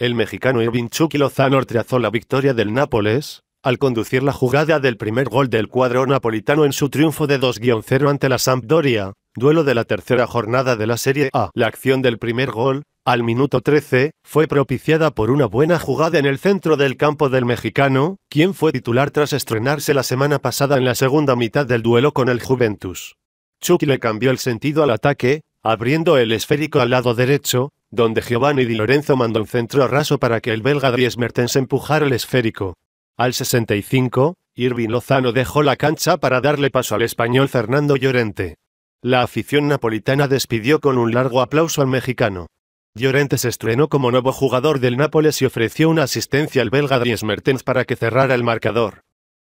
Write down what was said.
El mexicano Irving Chucky Lozano trazó la victoria del Nápoles, al conducir la jugada del primer gol del cuadro napolitano en su triunfo de 2-0 ante la Sampdoria, duelo de la tercera jornada de la Serie A. La acción del primer gol, al minuto 13, fue propiciada por una buena jugada en el centro del campo del mexicano, quien fue titular tras estrenarse la semana pasada en la segunda mitad del duelo con el Juventus. Chucky le cambió el sentido al ataque, abriendo el esférico al lado derecho, donde Giovanni Di Lorenzo mandó un centro raso para que el belga Dries Mertens empujara el esférico. Al 65, Irving Lozano dejó la cancha para darle paso al español Fernando Llorente. La afición napolitana despidió con un largo aplauso al mexicano. Llorente se estrenó como nuevo jugador del Nápoles y ofreció una asistencia al belga Dries Mertens para que cerrara el marcador.